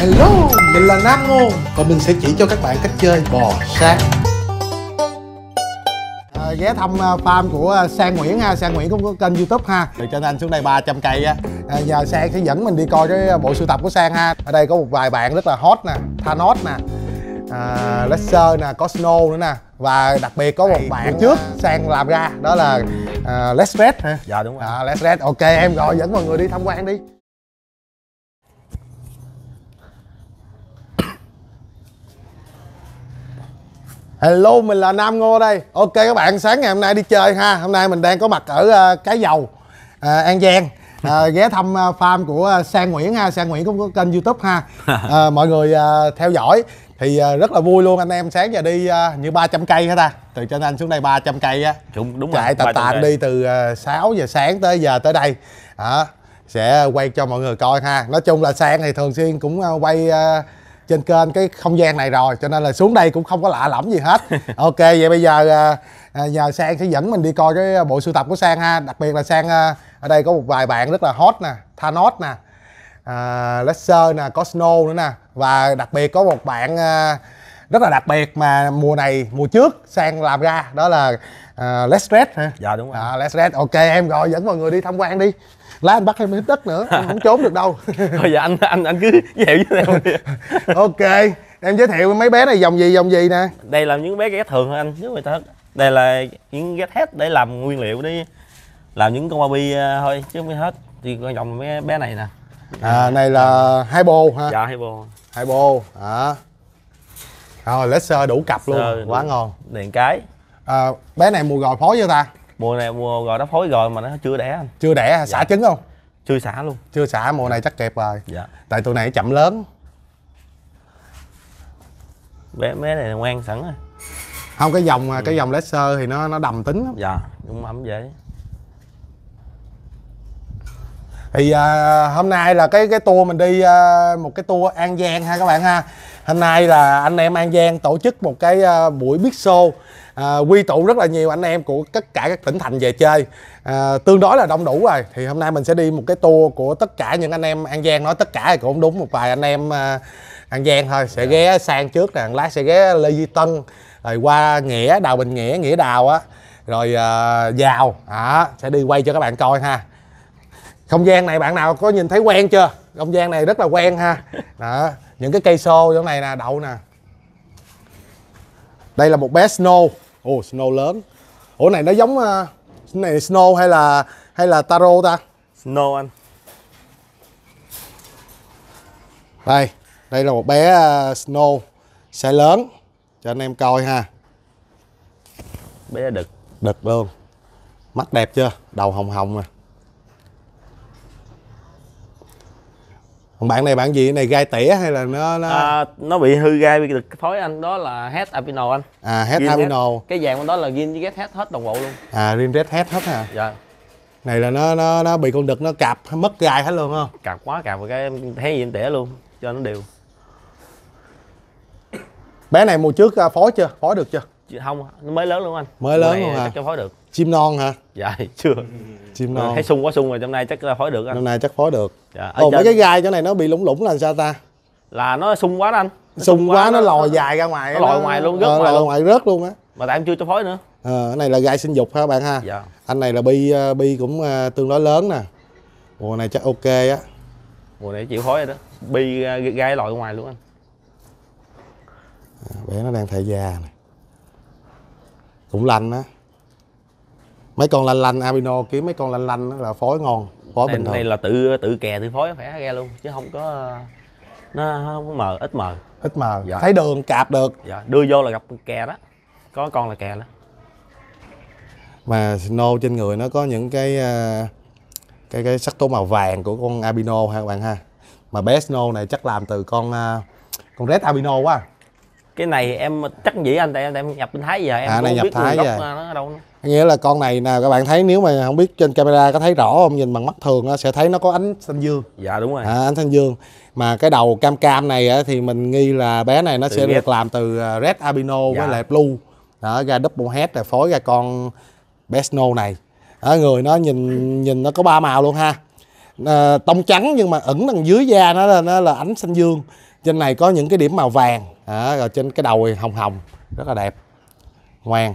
Hello, mình là Nam Ngôn Và mình sẽ chỉ cho các bạn cách chơi bò sát à, ghé thăm ờ, farm của ờ, Sang Nguyễn ha Sang Nguyễn cũng có kênh youtube ha Được cho anh xuống đây 300 cây á à, Nhờ Sang sẽ dẫn mình đi coi cái bộ sưu tập của Sang ha Ở đây có một vài bạn rất là hot nè Thanos nè à, Lester nè, có Snow nữa nè và đặc biệt có một bạn trước sang làm ra đó là uh, Let's Red hả? Dạ đúng rồi. À, Let's Red. Ok em rồi dẫn mọi người đi tham quan đi. Hello, mình là Nam Ngô đây Ok các bạn, sáng ngày hôm nay đi chơi ha Hôm nay mình đang có mặt ở uh, Cái Dầu, uh, An Giang uh, Ghé thăm uh, farm của uh, Sang Nguyễn ha Sang Nguyễn cũng có kênh Youtube ha uh, Mọi người uh, theo dõi Thì uh, rất là vui luôn anh em Sáng giờ đi uh, như 300 cây hả ta Từ trên anh xuống đây 300 cây á Đúng, đúng Chạy tập tạm đi từ uh, 6 giờ sáng tới giờ tới đây à, Sẽ quay cho mọi người coi ha Nói chung là Sang thì thường xuyên cũng uh, quay... Uh, trên kênh cái không gian này rồi cho nên là xuống đây cũng không có lạ lẫm gì hết ok vậy bây giờ à, à, nhờ sang sẽ dẫn mình đi coi cái à, bộ sưu tập của sang ha đặc biệt là sang à, ở đây có một vài bạn rất là hot nè thanos nè à, lesser nè cosno nữa nè và đặc biệt có một bạn à, rất là đặc biệt mà mùa này mùa trước sang làm ra đó là uh, ờ, Let's Red hả? Dạ đúng rồi. À, Let's Red. Ok em rồi dẫn mọi người đi tham quan đi. Lá anh bắt em hết đất nữa, em không trốn được đâu. Thôi giờ dạ, anh anh anh cứ giới thiệu với em ok. Em giới thiệu mấy bé này dòng gì dòng gì nè. Đây là những bé ghét thường thôi anh, chứ người ta đây là những ghét hết để làm nguyên liệu đi làm những con baby ờ, thôi chứ mới hết thì quan dòng mấy bé này nè à này là hai bô ha dạ hai bô hai bô à rồi ờ, laser đủ cặp luôn Sơ, quá đủ. ngon đèn cái à, bé này mùa gòi phối chưa ta mùa này mùa gòi nó phối rồi mà nó chưa đẻ anh chưa đẻ xả dạ. trứng không chưa xả luôn chưa xả mùa này chắc kẹp rồi dạ tại tụi này chậm lớn bé bé này ngoan sẵn rồi không cái dòng ừ. cái dòng laser thì nó nó đầm tính lắm dạ cũng ấm dễ thì à, hôm nay là cái cái tour mình đi à, một cái tour an giang ha các bạn ha hôm nay là anh em an giang tổ chức một cái ờ, buổi biết show à, quy tụ rất là nhiều anh em của tất cả các tỉnh thành về chơi à, tương đối là đông đủ rồi thì hôm nay mình sẽ đi một cái tour của tất cả những anh em an giang nói tất cả thì cũng đúng một vài anh em à, an giang thôi sẽ yeah. Dạ. ghé sang trước nè lát sẽ ghé lê duy tân rồi qua nghĩa đào bình nghĩa nghĩa đào á rồi à, giàu à, sẽ đi quay cho các bạn coi ha không gian này bạn nào có nhìn thấy quen chưa không gian này rất là quen ha đó những cái cây xô chỗ này nè đậu nè đây là một bé snow ồ oh, snow lớn ủa này nó giống uh, này snow hay là hay là taro ta snow anh đây đây là một bé ờ, snow sẽ lớn cho anh em coi ha bé đực đực luôn mắt đẹp chưa đầu hồng hồng à bạn này bạn gì này gai tẻ hay là nó nó à, nó bị hư gai bị phối anh đó là hết abino anh à hết abino cái vàng đó là gin với hết hết đồng bộ luôn à rim hết head hết hả dạ này là nó nó nó bị con đực nó cạp mất gai hết luôn không cạp quá cạp cái thấy gì tẻ luôn cho nó đều bé này mùa trước à, phối chưa phối được chưa không nó mới lớn luôn anh mới lớn luôn hả cho phối được chim non hả dạ chưa chim non thấy sung quá sung rồi năm nay chắc là phối được anh năm nay chắc phối được dạ, ở mấy cái gai chỗ này nó bị lủng lủng là sao ta là nó sung quá đó anh nó sung, sung quá, quá nó, nó lòi dài ra ngoài nó, lòi ngoài luôn rớt ờ, ngoài, luôn. ngoài rớt luôn á mà tại em chưa cho phối nữa ờ cái này là gai sinh dục ha bạn ha dạ. anh này là bi ờ, bi cũng ờ, tương đối lớn nè mùa này chắc ok á mùa này chịu phối rồi đó bi ờ, gai lòi ngoài luôn anh bé nó đang thầy già này cũng lành á mấy con lanh lanh albino kiếm mấy con lanh lanh đó là phối ngon phối này, bình thường này là tự tự kè tự phối khỏe ra luôn chứ không có nó không có mờ ít mờ ít mờ dạ. thấy đường cạp được dạ. đưa vô là gặp kè đó có con là kè đó mà nô trên người nó có những cái ờ, cái cái sắc tố màu vàng của con albino ha các bạn ha mà best nô này chắc làm từ con ờ, con red albino quá cái này em chắc dĩ anh tại em nhập bên thái giờ em à, không nhập biết thái gốc nó đâu nữa. nghĩa là con này nè các bạn thấy nếu mà không biết trên camera có thấy rõ không nhìn bằng mắt thường sẽ thấy nó có ánh xanh dương dạ đúng rồi à, ánh xanh dương mà cái đầu cam cam này thì mình nghi là bé này nó từ sẽ ghép. được làm từ à, red albino dạ. với lại blue đó ra double head rồi phối ra con besno này đó, người nó nhìn nhìn nó có ba màu luôn ha à, tông trắng nhưng mà ẩn đằng dưới da nó là nó là ánh xanh dương trên này có những cái điểm màu vàng à, rồi trên cái đầu hồng hồng rất là đẹp ngoan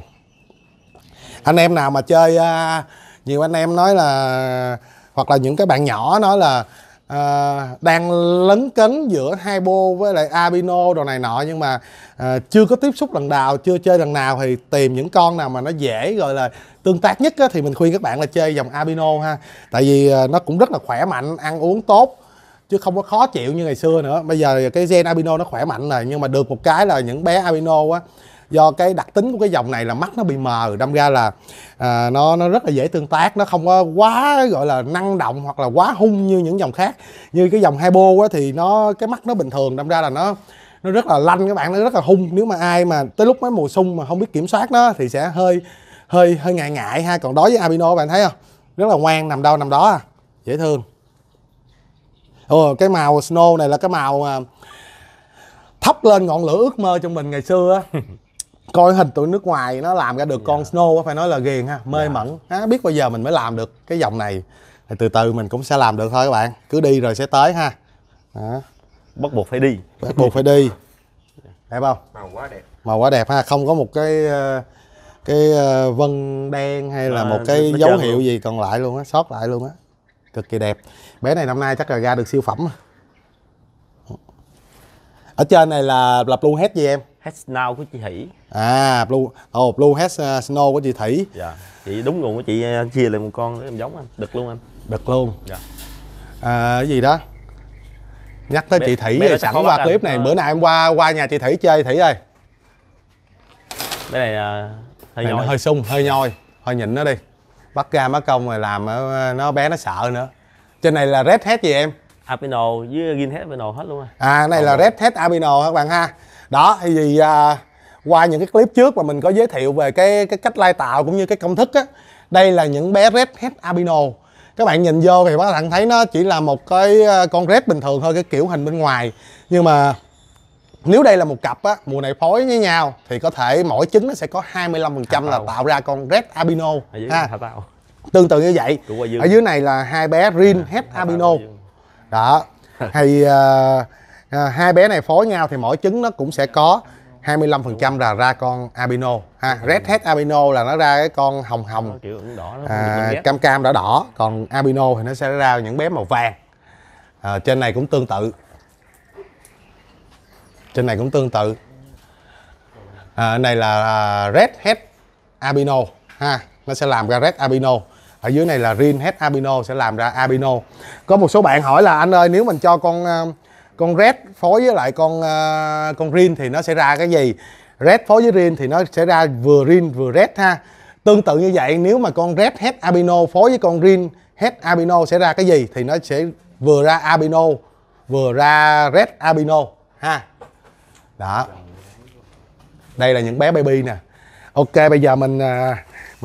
anh em nào mà chơi à, nhiều anh em nói là hoặc là những cái bạn nhỏ nói là à, đang lấn cấn giữa hai bô với lại abino đồ này nọ nhưng mà à, chưa có tiếp xúc lần nào chưa chơi lần nào thì tìm những con nào mà nó dễ gọi là tương tác nhất á, thì mình khuyên các bạn là chơi dòng abino ha tại vì à, nó cũng rất là khỏe mạnh ăn uống tốt chứ không có khó chịu như ngày xưa nữa bây giờ cái gen albino nó khỏe mạnh rồi nhưng mà được một cái là những bé albino á do cái đặc tính của cái dòng này là mắt nó bị mờ đâm ra là à, nó nó rất là dễ tương tác nó không có quá gọi là năng động hoặc là quá hung như những dòng khác như cái dòng hai bô á thì nó cái mắt nó bình thường đâm ra là nó nó rất là lanh các bạn nó rất là hung nếu mà ai mà tới lúc mấy mùa sung mà không biết kiểm soát nó thì sẽ hơi hơi hơi ngại ngại ha còn đối với albino bạn thấy không rất là ngoan nằm đâu nằm đó à dễ thương ồ cái màu snow này là cái màu mà thắp lên ngọn lửa ước mơ trong mình ngày xưa á coi hình tụi nước ngoài nó làm ra được con yeah. Dạ. snow phải nói là ghiền ha mê yeah. Dạ. mẩn á biết bao giờ mình mới làm được cái dòng này thì từ từ mình cũng sẽ làm được thôi các bạn cứ đi rồi sẽ tới ha đó. bắt buộc phải đi bắt buộc phải đi đẹp không màu quá đẹp màu quá đẹp ha không có một cái ờ, cái ờ, vân đen hay là à, một cái dấu hiệu luôn. gì còn lại luôn á sót lại luôn á cực kỳ đẹp bé này năm nay chắc là ra được siêu phẩm ở trên này là là blue hết gì em hết snow của chị thủy à blue oh blue hết uh, snow của chị thủy dạ chị đúng nguồn của chị uh, chia lại một con để em giống anh đực luôn anh đực luôn dạ à, cái gì đó nhắc tới bé, chị thủy thì sẵn qua clip này ờ. bữa nay em qua qua nhà chị thủy chơi thủy ơi cái này à, hơi này hơi sung hơi nhoi hơi nhịn nó đi bắt ra má công rồi làm nó bé nó sợ nữa trên này là red hết gì em abino với green hết abino hết luôn à cái này Còn là rồi. red hết abino các bạn ha đó thì vì à, qua những cái clip trước mà mình có giới thiệu về cái cái cách lai tạo cũng như cái công thức á đây là những bé red hết abino các bạn nhìn vô thì các bạn thấy nó chỉ là một cái à, con red bình thường thôi cái kiểu hình bên ngoài nhưng mà nếu đây là một cặp á, mùa này phối với nhau thì có thể mỗi trứng nó sẽ có 25% là tạo ra con red abino ha tương tự như vậy ở dưới này là hai bé Rin à, hết Albino đó thì uh, uh, hai bé này phối nhau thì mỗi trứng nó cũng sẽ có 25% là ra con albino ha ừ. redhead albino là nó ra cái con hồng hồng à, cam cam đỏ đỏ còn albino thì nó sẽ ra những bé màu vàng à, trên này cũng tương tự trên này cũng tương tự à, này là à, red redhead albino ha nó sẽ làm ra red albino ở dưới này là Rin Head abino sẽ làm ra abino có một số bạn hỏi là anh ơi nếu mình cho con ờ, con Red phối với lại con ờ, con Rin thì nó sẽ ra cái gì Red phối với Rin thì nó sẽ ra vừa Rin vừa Red ha tương tự như vậy nếu mà con Red Head abino phối với con Rin Head abino sẽ ra cái gì thì nó sẽ vừa ra abino vừa ra Red abino ha đó đây là những bé baby nè ok bây giờ mình ờ,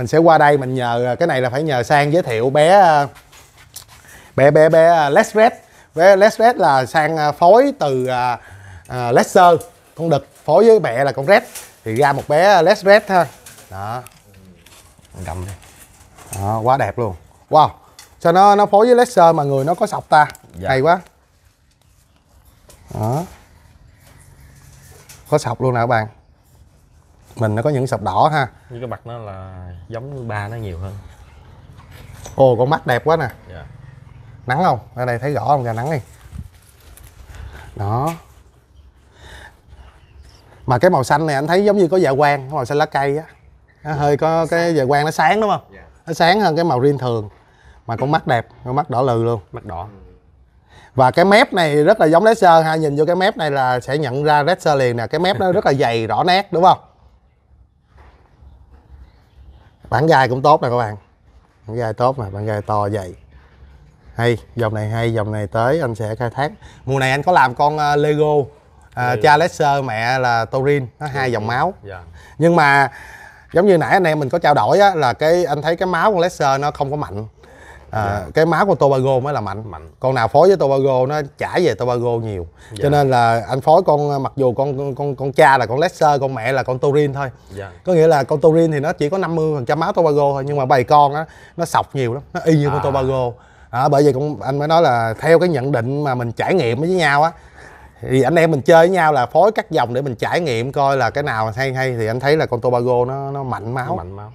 mình sẽ qua đây mình nhờ cái này là phải nhờ sang giới thiệu bé ờ, bé bé bé ờ, Les Red bé Les Red là sang ờ, phối từ uh, Lester con đực phối với mẹ là con Red thì ra một bé Les Red ha đó mình cầm đi đó, quá đẹp luôn wow sao nó nó phối với Lesser mà người nó có sọc ta dạ. hay quá đó có sọc luôn nè các bạn mình nó có những sọc đỏ ha như cái mặt nó là giống như ba nó nhiều hơn ồ con mắt đẹp quá nè yeah. Dạ. nắng không ở đây thấy rõ không ra dạ, nắng đi đó mà cái màu xanh này anh thấy giống như có dạ quang màu xanh lá cây á nó hơi có cái dạ quang nó sáng đúng không yeah. Dạ. nó sáng hơn cái màu riêng thường mà con mắt đẹp con mắt đỏ lừ luôn mắt đỏ và cái mép này rất là giống Lexer ha nhìn vô cái mép này là sẽ nhận ra Lexer liền nè cái mép nó rất là dày rõ nét đúng không bản dài cũng tốt nè các bạn bản dài tốt mà bản dài to dày hay dòng này hay dòng này tới anh sẽ khai thác mùa này anh có làm con ờ, lego à, cha Lester mẹ là Torin nó hai dòng máu yeah. Dạ. nhưng mà giống như nãy anh em mình có trao đổi á, là cái anh thấy cái máu của Lester nó không có mạnh à, dạ. cái máu của Tobago mới là mạnh. mạnh con nào phối với Tobago nó trả về Tobago nhiều dạ. cho nên là anh phối con mặc dù con con con cha là con Lester con mẹ là con Torin thôi dạ. có nghĩa là con Torin thì nó chỉ có 50% phần trăm máu Tobago thôi nhưng mà bầy con á nó sọc nhiều lắm nó y như à. con Tobago à, bởi vậy cũng anh mới nói là theo cái nhận định mà mình trải nghiệm với nhau á thì anh em mình chơi với nhau là phối các dòng để mình trải nghiệm coi là cái nào hay hay thì anh thấy là con Tobago nó nó mạnh máu nó mạnh máu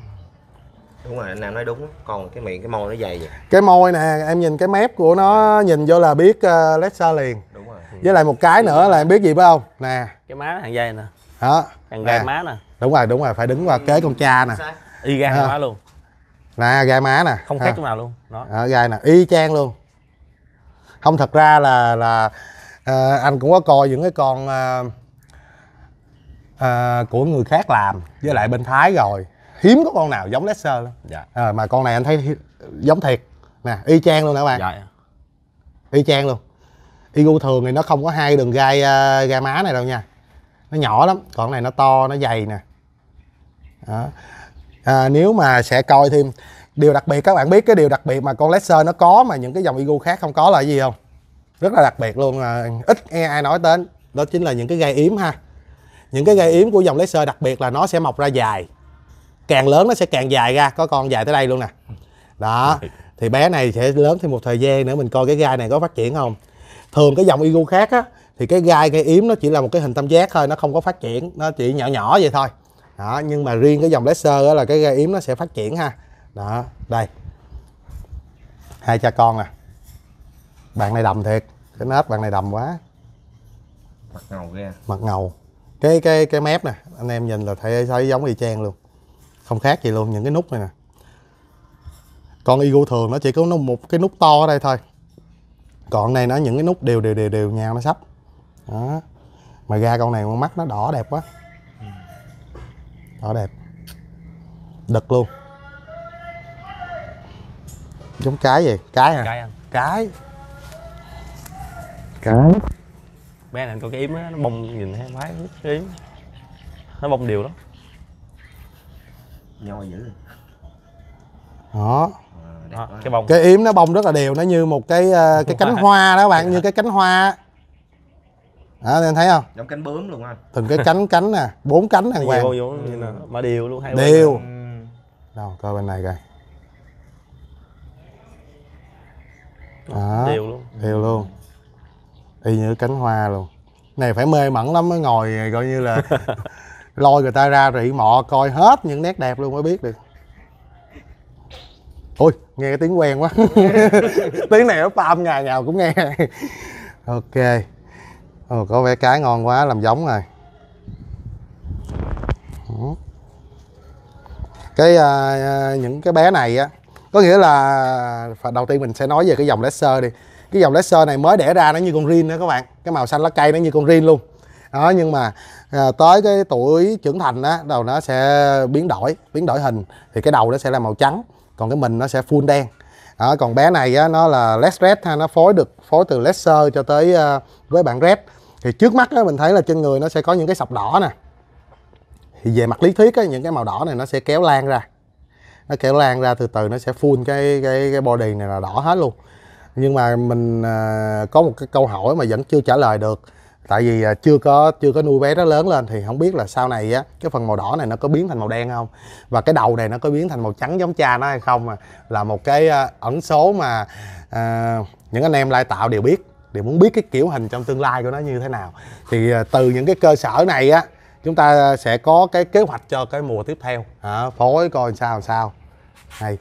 đúng rồi anh nam nói đúng còn cái miệng cái môi nó dày vậy cái môi nè em nhìn cái mép của nó nhìn vô là biết uh, ờ, Lexa liền đúng rồi với lại một cái nữa là em biết gì phải không nè cái má hàng dây nè đó hàng gai má nè đúng rồi đúng rồi phải đứng qua kế con cha nè y gai má luôn nè gai má nè không khác chỗ nào luôn đó à, gai nè y chang luôn không thật ra là là à, anh cũng có coi những cái con à, à, của người khác làm với lại bên thái rồi hiếm có con nào giống Lester lắm dạ. à, mà con này anh thấy giống thiệt nè y chang luôn nè bạn dạ. y chang luôn Igu thường thì nó không có hai đường gai uh, gai má này đâu nha nó nhỏ lắm còn này nó to nó dày nè đó. À, nếu mà sẽ coi thêm điều đặc biệt các bạn biết cái điều đặc biệt mà con Lexer nó có mà những cái dòng Igu khác không có là gì không rất là đặc biệt luôn à, ít nghe ai nói tên đó chính là những cái gai yếm ha những cái gai yếm của dòng Lexer đặc biệt là nó sẽ mọc ra dài càng lớn nó sẽ càng dài ra có con dài tới đây luôn nè đó thì bé này sẽ lớn thêm một thời gian nữa mình coi cái gai này có phát triển không thường cái dòng igu khác á thì cái gai cái yếm nó chỉ là một cái hình tam giác thôi nó không có phát triển nó chỉ nhỏ nhỏ vậy thôi đó nhưng mà riêng cái dòng laser á là cái gai yếm nó sẽ phát triển ha đó đây hai cha con nè à. bạn này đầm thiệt cái nết bạn này đầm quá mặt ngầu ghê à. mặt ngầu cái cái cái mép nè anh em nhìn là thấy thấy giống y chang luôn không khác gì luôn những cái nút này nè con Eagle thường nó chỉ có nó một cái nút to ở đây thôi còn này nó những cái nút đều đều đều đều nhau nó sắp đó mà ra con này con mắt nó đỏ đẹp quá đỏ đẹp đực luôn giống cái gì cái à cái cái bé này có cái yếm á nó bông nhìn thấy máy yếm nó bông đều lắm nho dữ đó ờ, đó, ờ, cái bông cái yếm nó bông rất là đều nó như một cái uh, cái cánh hoa đó các bạn dạ. như cái cánh hoa đó nên thấy không giống cánh bướm luôn anh từng cái cánh cánh nè bốn cánh đàng hoàng mà đều luôn hay đều ừ. đâu coi bên này coi đó, đều luôn đều luôn y như cánh hoa luôn này phải mê mẩn lắm mới ngồi coi như là lôi người ta ra rị mọ coi hết những nét đẹp luôn mới biết được ôi nghe tiếng quen quá tiếng này nó pam ngày nào cũng nghe ok ồ có vẻ cái ngon quá làm giống rồi ừ. cái uh, những cái bé này á có nghĩa là đầu tiên mình sẽ nói về cái dòng laser đi cái dòng laser này mới đẻ ra nó như con rin nữa các bạn cái màu xanh lá cây nó như con rin luôn đó nhưng mà à, tới cái tuổi trưởng thành á đầu nó sẽ biến đổi biến đổi hình thì cái đầu nó sẽ là màu trắng còn cái mình nó sẽ full đen đó, còn bé này á, nó là less red ha nó phối được phối từ lesser cho tới uh, với bạn red thì trước mắt á, mình thấy là trên người nó sẽ có những cái sọc đỏ nè thì về mặt lý thuyết á, những cái màu đỏ này nó sẽ kéo lan ra nó kéo lan ra từ từ nó sẽ full cái cái cái body này là đỏ hết luôn nhưng mà mình uh, có một cái câu hỏi mà vẫn chưa trả lời được tại vì à, chưa có chưa có nuôi bé nó lớn lên thì không biết là sau này á cái phần màu đỏ này nó có biến thành màu đen không và cái đầu này nó có biến thành màu trắng giống cha nó hay không à là một cái à, ẩn số mà à, những anh em lai tạo đều biết đều muốn biết cái kiểu hình trong tương lai của nó như thế nào thì à, từ những cái cơ sở này á chúng ta sẽ có cái kế hoạch cho cái mùa tiếp theo à, phối coi sao làm sao này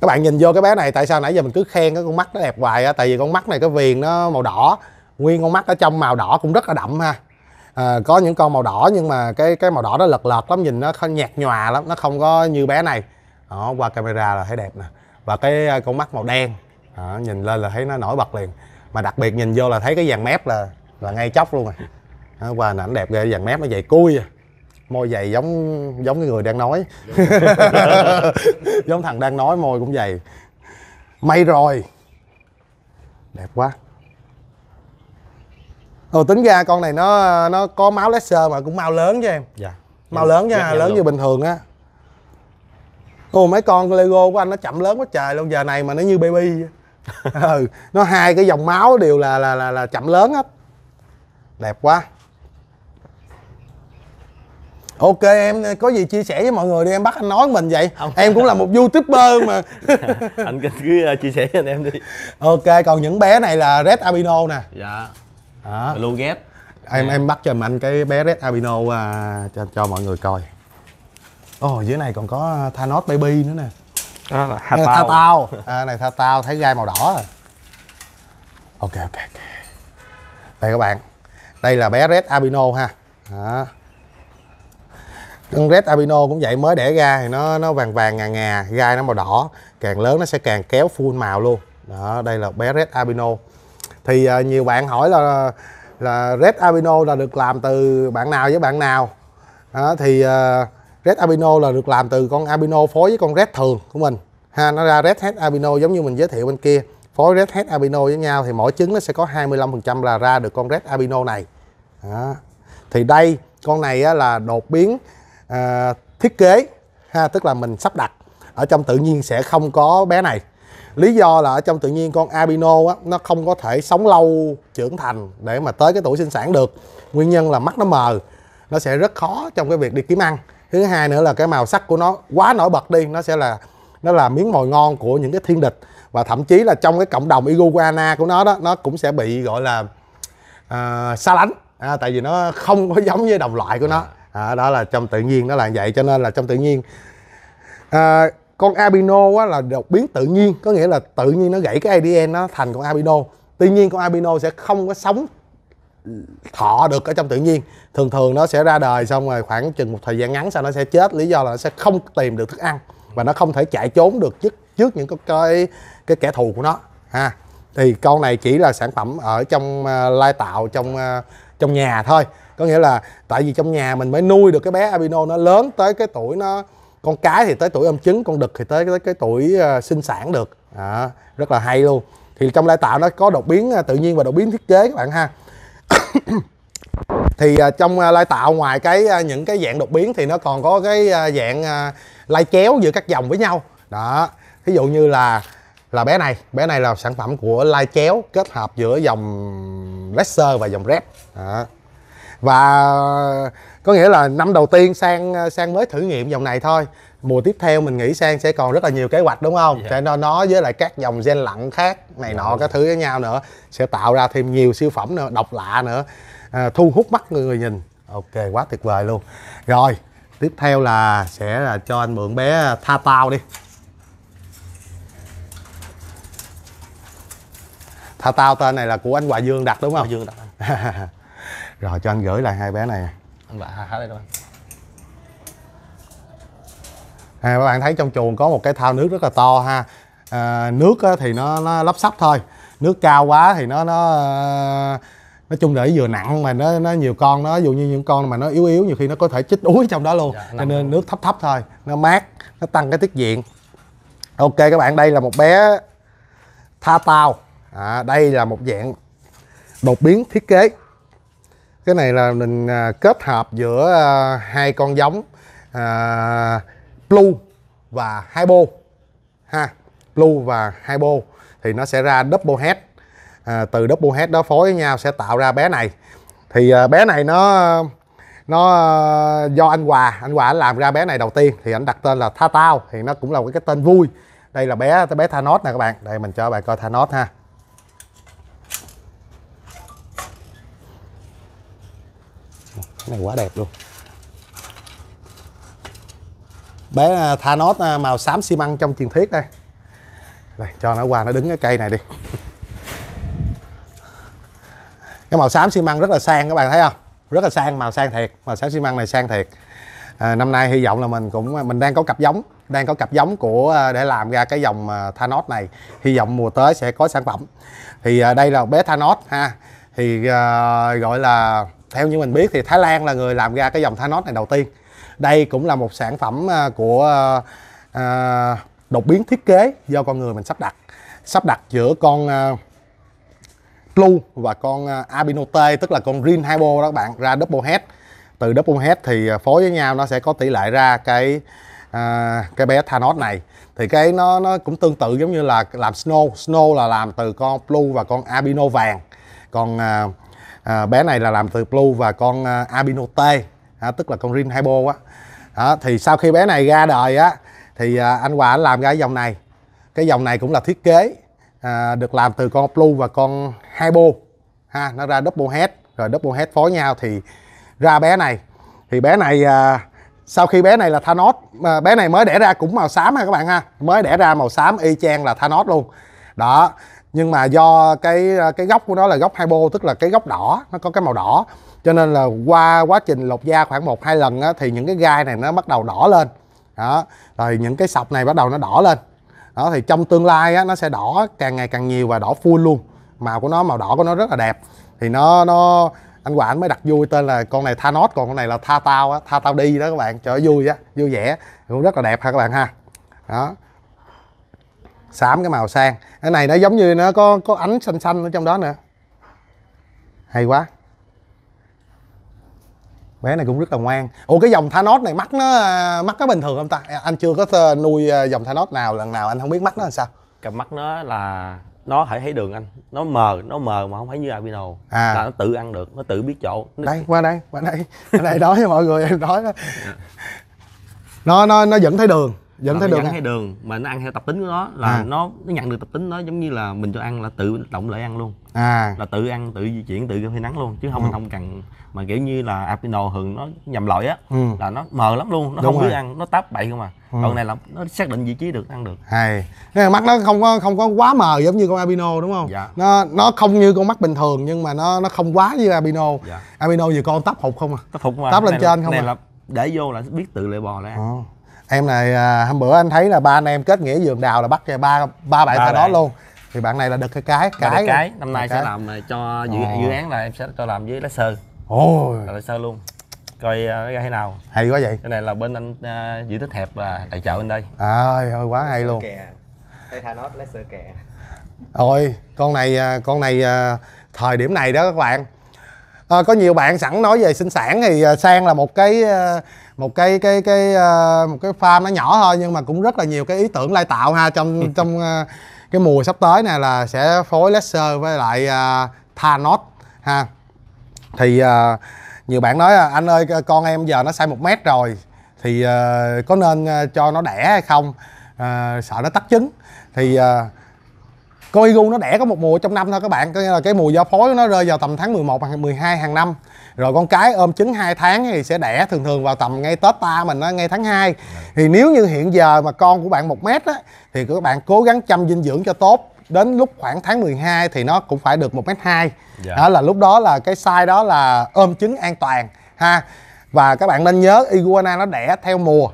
các bạn nhìn vô cái bé này tại sao nãy giờ mình cứ khen cái con mắt nó đẹp hoài á tại vì con mắt này cái viền nó màu đỏ nguyên con mắt ở trong màu đỏ cũng rất là đậm ha à, có những con màu đỏ nhưng mà cái cái màu đỏ đó lật lật lắm nhìn nó nhạt nhòa lắm nó không có như bé này đó, qua camera là thấy đẹp nè và cái à, con mắt màu đen đó, nhìn lên là thấy nó nổi bật liền mà đặc biệt nhìn vô là thấy cái dàn mép là là ngay chóc luôn rồi đó, qua là ảnh đẹp ghê dàn mép nó dày cui à. môi dày giống giống cái người đang nói giống thằng đang nói môi cũng dày may rồi đẹp quá rồi tính ra con này nó nó có máu laser mà cũng mau lớn cho em. Dạ. Mau lớn nha, dạ, dạ, lớn luôn. Dạ. như bình thường á. Ô mấy con Lego của anh nó chậm lớn quá trời luôn giờ này mà nó như baby. ừ, nó hai cái dòng máu đều là là là, là chậm lớn á. Đẹp quá. Ok em có gì chia sẻ với mọi người đi em bắt anh nói mình vậy. Không. Em cũng là một youtuber mà. anh cứ à, chia sẻ cho anh em đi. Ok còn những bé này là Red Albino nè. Dạ à. lưu ghép em yeah. Dạ. em bắt cho anh cái bé red albino à, cho cho mọi người coi ồ oh, dưới này còn có thanos baby nữa nè đó là tha tao. tao à, này tha tao thấy gai màu đỏ rồi à. ok ok ok đây các bạn đây là bé red albino ha đó. con red albino cũng vậy mới đẻ ra thì nó nó vàng vàng ngà ngà gai nó màu đỏ càng lớn nó sẽ càng kéo full màu luôn đó đây là bé red albino thì à, nhiều bạn hỏi là là red albino là được làm từ bạn nào với bạn nào đó, thì à, red albino là được làm từ con albino phối với con red thường của mình ha nó ra red head albino giống như mình giới thiệu bên kia phối red head albino với nhau thì mỗi trứng nó sẽ có 25% là ra được con red albino này đó. thì đây con này á, là đột biến à, thiết kế ha tức là mình sắp đặt ở trong tự nhiên sẽ không có bé này lý do là ở trong tự nhiên con albino á, nó không có thể sống lâu trưởng thành để mà tới cái tuổi sinh sản được nguyên nhân là mắt nó mờ nó sẽ rất khó trong cái việc đi kiếm ăn thứ hai nữa là cái màu sắc của nó quá nổi bật đi nó sẽ là nó là miếng mồi ngon của những cái thiên địch và thậm chí là trong cái cộng đồng iguana của nó đó nó cũng sẽ bị gọi là uh, xa lánh à, tại vì nó không có giống với đồng loại của nó à. à, đó là trong tự nhiên nó là vậy cho nên là trong tự nhiên à, con albino á, là đột biến tự nhiên có nghĩa là tự nhiên nó gãy cái adn nó thành con albino tuy nhiên con albino sẽ không có sống thọ được ở trong tự nhiên thường thường nó sẽ ra đời xong rồi khoảng chừng một thời gian ngắn sau nó sẽ chết lý do là nó sẽ không tìm được thức ăn và nó không thể chạy trốn được trước trước những cái cái, cái kẻ thù của nó ha thì con này chỉ là sản phẩm ở trong uh, lai tạo trong uh, trong nhà thôi có nghĩa là tại vì trong nhà mình mới nuôi được cái bé albino nó lớn tới cái tuổi nó con cái thì tới tuổi âm chứng con đực thì tới tới cái tuổi uh, sinh sản được à, rất là hay luôn thì trong lai tạo nó có đột biến uh, tự nhiên và đột biến thiết kế các bạn ha thì uh, trong uh, lai tạo ngoài cái uh, những cái dạng đột biến thì nó còn có cái uh, dạng uh, lai chéo giữa các dòng với nhau đó ví dụ như là là bé này bé này là sản phẩm của lai chéo kết hợp giữa dòng Lester và dòng rep đó. và có nghĩa là năm đầu tiên sang ờ, sang mới thử nghiệm dòng này thôi mùa tiếp theo mình nghĩ sang sẽ còn rất là nhiều kế hoạch đúng không yeah. Dạ. sẽ nó nó với lại các dòng gen lặng khác này nọ dạ. các thứ với nhau nữa sẽ tạo ra thêm nhiều siêu phẩm nữa độc lạ nữa à, thu hút mắt người, người nhìn ok quá tuyệt vời luôn rồi tiếp theo là sẽ là cho anh mượn bé ờ, tha tao đi tha tao tên này là của anh hòa dương đặt đúng không hòa dương đặt rồi cho anh gửi lại hai bé này anh bạn há đây đâu à, các bạn thấy trong chuồng có một cái thao nước rất là to ha à, nước thì nó, nó lấp sắp thôi nước cao quá thì nó nó nói chung để vừa nặng mà nó nó nhiều con nó dù như những con mà nó yếu yếu nhiều khi nó có thể chích đuối trong đó luôn dạ, nên nước thấp thấp thôi nó mát nó tăng cái tiết diện ok các bạn đây là một bé tha tao à, đây là một dạng đột biến thiết kế cái này là mình à, kết hợp giữa à, hai con giống à, blue và hai bô ha blue và hai bô thì nó sẽ ra double head à, từ double head đó phối với nhau sẽ tạo ra bé này thì à, bé này nó nó à, do anh Hòa anh Hòa làm ra bé này đầu tiên thì anh đặt tên là Tha Tao thì nó cũng là một cái tên vui đây là bé bé Thanos nè các bạn đây mình cho các bạn coi Thanos ha này quá đẹp luôn bé à, nốt à, màu xám xi măng trong truyền thuyết đây này cho nó qua nó đứng cái cây này đi cái màu xám xi măng rất là sang các bạn thấy không rất là sang màu sang thiệt màu xám xi măng này sang thiệt à, năm nay hy vọng là mình cũng à, mình đang có cặp giống đang có cặp giống của để làm ra cái dòng nốt này hy vọng mùa tới sẽ có sản phẩm thì đây là bé nốt ha thì à, gọi là theo như mình biết thì Thái Lan là người làm ra cái dòng Thanos này đầu tiên đây cũng là một sản phẩm à, của à, đột biến thiết kế do con người mình sắp đặt sắp đặt giữa con à, Blue và con à, t tức là con Green Hypo đó các bạn ra double head từ double head thì à, phối với nhau nó sẽ có tỷ lệ ra cái à, cái bé Thanos này thì cái nó nó cũng tương tự giống như là làm Snow Snow là làm từ con Blue và con Albino vàng còn uh, à, bé này là làm từ blue và con à, abinote à, tức là con rin hai bô á đó, thì sau khi bé này ra đời á thì à, anh hòa anh làm ra cái dòng này cái dòng này cũng là thiết kế à, được làm từ con blue và con hai bô ha nó ra double head rồi double head phối nhau thì ra bé này thì bé này à, sau khi bé này là Thanos à, bé này mới đẻ ra cũng màu xám ha các bạn ha mới đẻ ra màu xám y chang là Thanos luôn đó nhưng mà do cái cái góc của nó là góc hai bô tức là cái góc đỏ nó có cái màu đỏ cho nên là qua quá trình lột da khoảng một hai lần á, thì những cái gai này nó bắt đầu đỏ lên đó rồi những cái sọc này bắt đầu nó đỏ lên đó thì trong tương lai á, nó sẽ đỏ càng ngày càng nhiều và đỏ full luôn màu của nó màu đỏ của nó rất là đẹp thì nó nó anh Quảng mới đặt vui tên là con này tha còn con này là Tha Tao á Tha Tao đi đó các bạn cho vui á vui vẻ cũng rất là đẹp ha các bạn ha đó xám cái màu sang cái này nó giống như nó có có ánh xanh xanh ở trong đó nữa hay quá bé này cũng rất là ngoan ủa cái dòng Thanos này mắt nó à, mắt nó bình thường không ta à, anh chưa có nuôi à, dòng Thanos nào lần nào anh không biết mắt nó là sao cặp mắt nó là nó phải thấy đường anh nó mờ nó mờ mà không phải như albino à. là nó tự ăn được nó tự biết chỗ nó... đây qua đây qua đây ở đây đói mọi người em đói đó nó nó nó vẫn thấy đường dẫn thấy đường, dẫn thấy đường mà nó ăn theo tập tính của nó là à. nó nó nhận được tập tính nó giống như là mình cho ăn là tự động lại ăn luôn à là tự ăn tự di chuyển tự phơi nắng luôn chứ không ừ. mình không cần mà kiểu như là albino thường nó nhầm loại á ừ. là nó mờ lắm luôn nó Đúng không biết ăn nó táp bậy không à ừ. này là nó xác định vị trí được ăn được hay cái mắt nó không có không có quá mờ giống như con albino đúng không dạ. nó nó không như con mắt bình thường nhưng mà nó nó không quá như albino dạ. albino giờ con tấp hụt không à tấp hụt không à táp lên này trên là, không này à là để vô là biết tự lệ bò ra em này à, hôm bữa anh thấy là ba anh em kết nghĩa vườn đào là bắt về ba ba bài ta đó luôn thì bạn này là được cái cái cái, cái. năm nay cái. sẽ làm à, cho dự, dự án là em sẽ cho làm với lá sơ ôi là lá sơ luôn coi nó ra thế nào hay quá vậy cái này là bên anh uh, à, diện tích hẹp là tại chợ bên đây ơi à, ơi quá hay luôn kè đây Thanos lấy sơ kè ôi con này con này thời điểm này đó các bạn à, có nhiều bạn sẵn nói về sinh sản thì sang là một cái một cái cái cái ờ, một cái farm nó nhỏ thôi nhưng mà cũng rất là nhiều cái ý tưởng lai tạo ha trong trong ờ, cái mùa sắp tới này là sẽ phối Lester với lại uh, Thanos ha thì uh, nhiều bạn nói anh ơi con em giờ nó sai một mét rồi thì uh, có nên cho nó đẻ hay không uh, sợ nó tắt trứng thì uh, Koigu nó đẻ có một mùa trong năm thôi các bạn có nghĩa là cái mùa giao phối nó rơi vào tầm tháng 11 hoặc 12 hàng năm rồi con cái ôm trứng 2 tháng thì sẽ đẻ thường thường vào tầm ngay Tết ta mình á, ngay tháng 2 thì nếu như hiện giờ mà con của bạn một mét á, thì các bạn cố gắng chăm dinh dưỡng cho tốt đến lúc khoảng tháng 12 thì nó cũng phải được một mét hai dạ. đó là lúc đó là cái size đó là ôm trứng an toàn ha và các bạn nên nhớ iguana nó đẻ theo mùa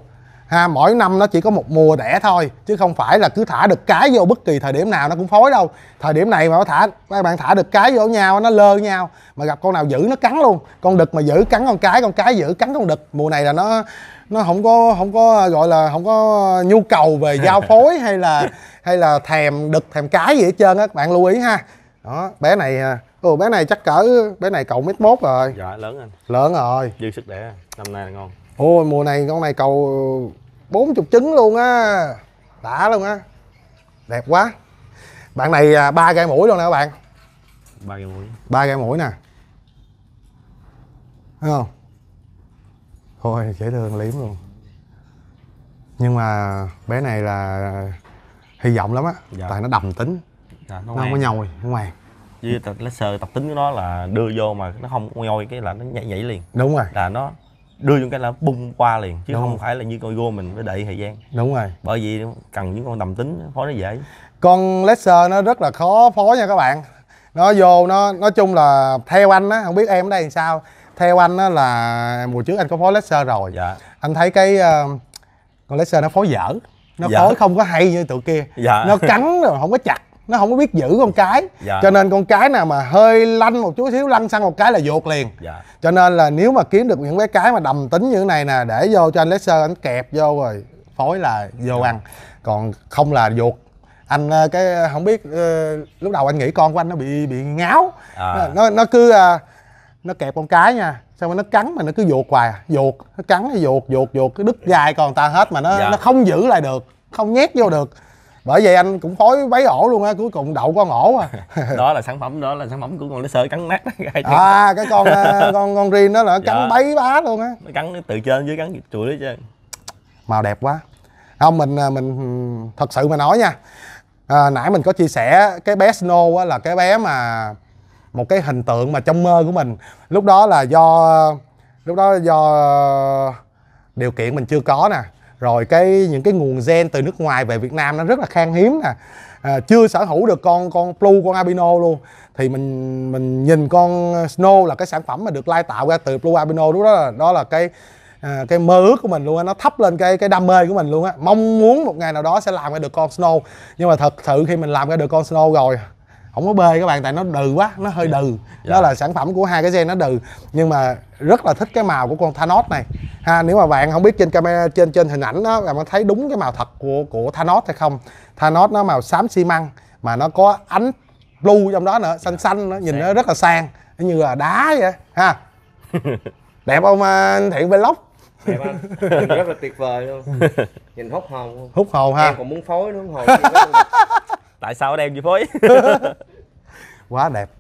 ha mỗi năm nó chỉ có một mùa đẻ thôi chứ không phải là cứ thả được cái vô bất kỳ thời điểm nào nó cũng phối đâu thời điểm này mà nó thả các bạn thả được cái vô nhau nó lơ nhau mà gặp con nào giữ nó cắn luôn con đực mà giữ cắn con cái con cái giữ cắn con đực mùa này là nó nó không có không có gọi là không có nhu cầu về giao phối hay là hay là thèm đực thèm cái gì hết trơn á các bạn lưu ý ha đó bé này ừ bé này chắc cỡ bé này cộng mét mốt rồi dạ lớn anh lớn rồi dư sức đẻ năm nay là ngon ôi mùa này con này cầu 40 trứng luôn á đã luôn á đẹp quá bạn này à, ba gai mũi luôn nè các bạn ba gai mũi ba gai mũi nè thấy không thôi dễ thương liếm luôn nhưng mà bé này là hy vọng lắm á dạ. tại nó đầm tính dạ, nó, không có nhồi không ngoài. Vì nó sờ tập tính của nó là đưa vô mà nó không nhồi cái là nó nhảy nhảy liền đúng rồi là nó đưa những cái là bung qua liền chứ đúng. không phải là như con gô mình phải đợi thời gian đúng rồi bởi vì cần những con tầm tính phối nó dễ con laser nó rất là khó phối nha các bạn nó vô nó nói chung là theo anh á không biết em ở đây làm sao theo anh á là mùa trước anh có phối laser rồi dạ. anh thấy cái uh, con laser nó phối dở nó dạ. phối không có hay như tụi kia dạ. nó cắn rồi không có chặt nó không có biết giữ con cái dạ. cho nên con cái nào mà hơi lanh một chút xíu lăn sang một cái là dột liền dạ. cho nên là nếu mà kiếm được những bé cái mà đầm tính như thế này nè để vô cho anh Lester anh kẹp vô rồi phối là vô dạ. ăn còn không là dột anh ờ, cái không biết ờ, lúc đầu anh nghĩ con của anh nó bị bị ngáo à. nó nó cứ ờ, nó kẹp con cái nha xong rồi nó cắn mà nó cứ dột hoài à. dột nó cắn dột dột dột cái đứt dài còn ta hết mà nó dạ. nó không giữ lại được không nhét vô được bởi vậy anh cũng khói bấy ổ luôn á cuối cùng đậu con ổ à đó là sản phẩm đó là sản phẩm của con nó sơ cắn nát à cái con ờ, con con rin đó là cắn dạ. bấy bá luôn á nó cắn từ trên dưới cắn chuỗi đấy chứ màu đẹp quá không mình ờ, mình ừ, thật sự mà nói nha à, nãy mình có chia sẻ cái bé snow á, là cái bé mà một cái hình tượng mà trong mơ của mình lúc đó là do lúc đó do điều kiện mình chưa có nè rồi cái những cái nguồn gen từ nước ngoài về Việt Nam nó rất là khan hiếm nè à, chưa sở hữu được con con blue con albino luôn thì mình mình nhìn con snow là cái sản phẩm mà được lai tạo ra từ blue albino lúc đó là đó là cái à, cái mơ ước của mình luôn á nó thấp lên cái cái đam mê của mình luôn á mong muốn một ngày nào đó sẽ làm ra được con snow nhưng mà thật sự khi mình làm ra được con snow rồi không có bê các bạn tại nó đừ quá nó hơi dạ. đừ yeah. Dạ. đó là sản phẩm của hai cái gen nó đừ nhưng mà rất là thích cái màu của con Thanos này ha nếu mà bạn không biết trên camera trên trên hình ảnh đó là bạn thấy đúng cái màu thật của của Thanos hay không Thanos nó màu xám xi măng mà nó có ánh blue trong đó nữa xanh xanh nó nhìn dạ. nó rất là sang nó như là đá vậy ha đẹp không à, thiện vlog đẹp anh rất là tuyệt vời luôn nhìn hút hồn hút hồn ha em còn muốn phối nữa hồn tại sao đen vậy phối quá đẹp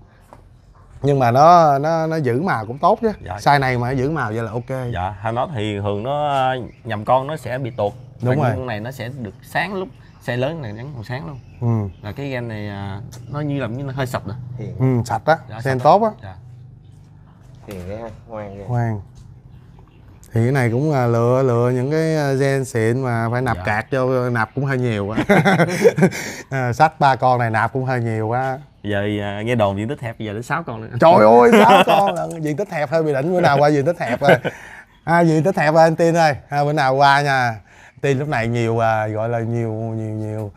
nhưng mà nó nó nó giữ màu cũng tốt chứ dạ. sai này mà giữ màu vậy là ok dạ hay nó thì thường nó nhầm con nó sẽ bị tuột đúng Và rồi con này nó sẽ được sáng lúc xe lớn này đánh còn sáng luôn ừ. là cái gen này à, nó như làm như nó hơi sạch rồi ừ, sạch á dạ, sen tốt á dạ. hiền ha ngoan ghê. ngoan thì cái này cũng là lựa lựa những cái à, gen xịn mà phải nạp dạ. cạc cho nạp cũng hơi nhiều quá à, sách ba con này nạp cũng hơi nhiều quá giờ à, nghe đồn diện tích hẹp giờ đến 6 con nữa trời ơi 6 con là diện tích hẹp hơi bị đỉnh bữa nào qua diện tích hẹp rồi à, diện tích hẹp anh tin ơi à, bữa nào qua nha tin lúc này nhiều à, gọi là nhiều nhiều nhiều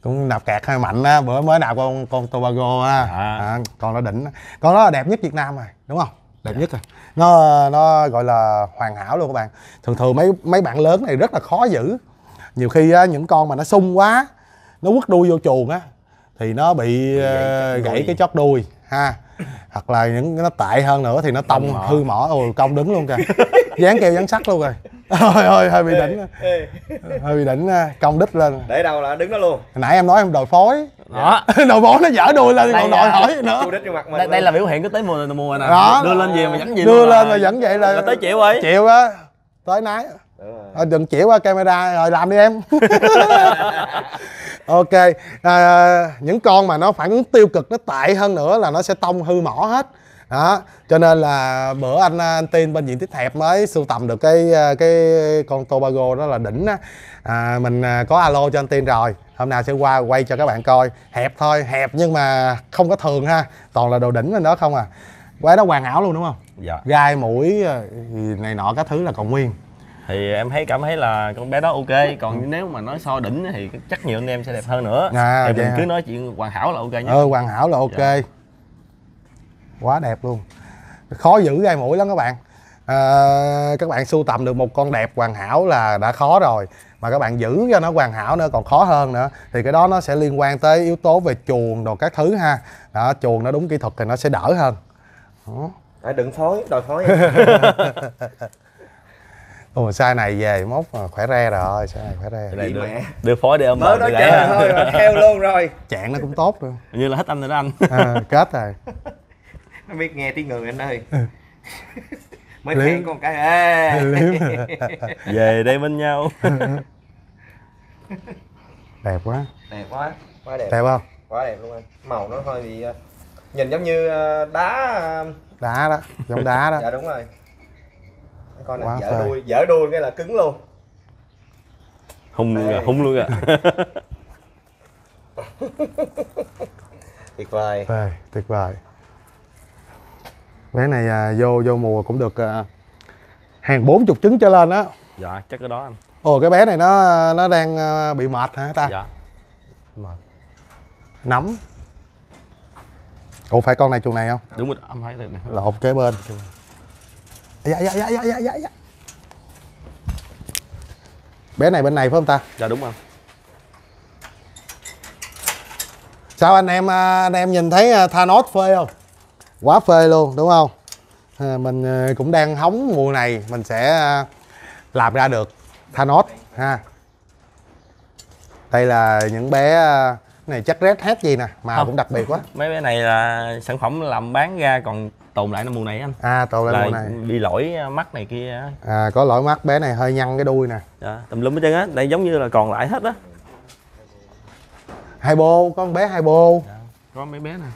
cũng nạp kẹt hơi mạnh á bữa mới nạp con con tobago á à. à, con nó đỉnh con nó là đẹp nhất việt nam rồi đúng không đẹp dạ. nhất rồi à? nó nó gọi là hoàn hảo luôn các bạn thường thường mấy mấy bạn lớn này rất là khó giữ nhiều khi á, những con mà nó sung quá nó quất đuôi vô chuồng á thì nó bị gãy, ờ, gãy cái chót đuôi ha hoặc là những nó tệ hơn nữa thì nó tông hư mỏ ôi công đứng luôn kìa dán keo dán sắt luôn rồi ôi ôi hơi bị đỉnh hơi bị đỉnh à, công đít lên để đâu là đứng đó luôn Hồi nãy em nói em đòi phối đó đòi phối nó dở đuôi lên đây còn đòi hỏi nữa đây, đây là biểu hiện của tới mùa mùa nè đó. đưa lên gì mà dẫn gì đưa lên mà vẫn vậy là, tới chịu rồi chịu á tới nái ờ, đừng chịu qua camera rồi làm đi em ok à, những con mà nó phản ứng tiêu cực nó tệ hơn nữa là nó sẽ tông hư mỏ hết đó cho nên là bữa anh anh tin bên diện tiếp hẹp mới sưu tầm được cái à, cái con tobago đó là đỉnh á à, mình à, có alo cho anh tin rồi hôm nào sẽ qua quay cho các bạn coi hẹp thôi hẹp nhưng mà không có thường ha toàn là đồ đỉnh lên đó không à quái đó hoàn hảo luôn đúng không dạ gai mũi à, này nọ các thứ là còn nguyên thì em thấy cảm thấy là con bé đó ok còn ừ. nếu mà nói so đỉnh thì chắc nhiều anh em sẽ đẹp hơn nữa à, thì mình dạ. cứ nói chuyện hoàn hảo là ok nhé ừ hoàn hảo là ok dạ. quá đẹp luôn khó giữ gai mũi lắm các bạn à, các bạn sưu tầm được một con đẹp hoàn hảo là đã khó rồi mà các bạn giữ cho nó hoàn hảo nữa còn khó hơn nữa thì cái đó nó sẽ liên quan tới yếu tố về chuồng đồ các thứ ha đó chuồng nó đúng kỹ thuật thì nó sẽ đỡ hơn ờ, đừng phối đòi phối Ồ, sai này về mốt khỏe re rồi, sai này khỏe re. Đây đưa, mẹ. đưa phối để ôm Mới nói chờ thôi rồi, theo luôn rồi. Chạng nó cũng tốt nữa. Như là hết anh rồi đó anh. À, kết rồi. nó biết nghe tiếng người anh ơi. Ừ. Mới Liếm. khen con cái ê. về đây bên nhau. đẹp quá. Đẹp quá. Quá đẹp. Đẹp không? Quá đẹp luôn anh. Màu nó hơi bị ờ, nhìn giống như ờ, đá ờ, đá đó, giống đá đó. dạ đúng rồi con này dở đuôi dở đuôi cái là cứng luôn hung à, hung luôn à tuyệt vời Phê, tuyệt vời bé này à, vô vô mùa cũng được à, hàng 40 trứng trở lên á dạ chắc cái đó anh ồ cái bé này nó nó đang à, bị mệt hả ta dạ mệt nấm ủa phải con này chuồng này không đúng rồi anh thấy này lộn kế bên dạ dạ dạ dạ dạ dạ dạ bé này bên này phải không ta dạ đúng không sao anh em à, anh em nhìn thấy à, Thanos phê không quá phê luôn đúng không à, mình cũng đang hóng mùa này mình sẽ làm ra được Thanos ha đây là những bé này chắc rét hết gì nè mà Không, cũng đặc biệt quá mấy bé này là sản phẩm làm bán ra còn tồn lại nó mùa này anh à tồn lại là mùa này bị lỗi à, mắt này kia à có lỗi mắt bé này hơi nhăn cái đuôi nè dạ tùm lum hết trơn á đây giống như là còn lại hết á hai bô con bé hai bô dạ, có mấy bé nè